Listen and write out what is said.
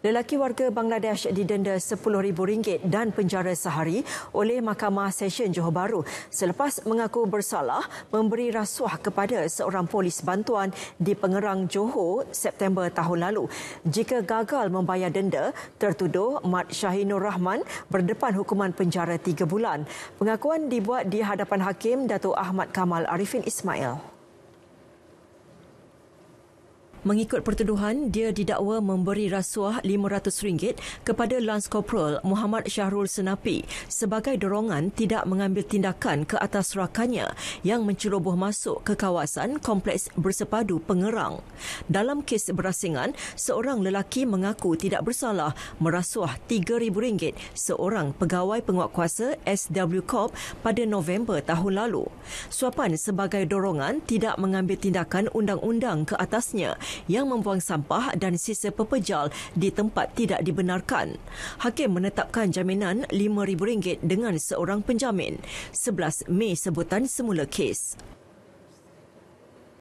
Lelaki warga Bangladesh didenda RM10,000 dan penjara sehari oleh Mahkamah Session Johor Bahru selepas mengaku bersalah memberi rasuah kepada seorang polis bantuan di Pengerang Johor September tahun lalu. Jika gagal membayar denda, tertuduh Mat Syahinur Rahman berdepan hukuman penjara tiga bulan. Pengakuan dibuat di hadapan Hakim Datuk Ahmad Kamal Arifin Ismail. Mengikut pertuduhan, dia didakwa memberi rasuah RM500 kepada Lance Corporal Muhammad Syahrul Senapi sebagai dorongan tidak mengambil tindakan ke atas rakannya yang menceroboh masuk ke kawasan kompleks bersepadu pengerang. Dalam kes berasingan, seorang lelaki mengaku tidak bersalah merasuah RM3,000 seorang pegawai penguatkuasa SW Corp pada November tahun lalu. Suapan sebagai dorongan tidak mengambil tindakan undang-undang ke atasnya yang membuang sampah dan sisa pepejal di tempat tidak dibenarkan. Hakim menetapkan jaminan RM5,000 dengan seorang penjamin. 11 Mei sebutan semula kes.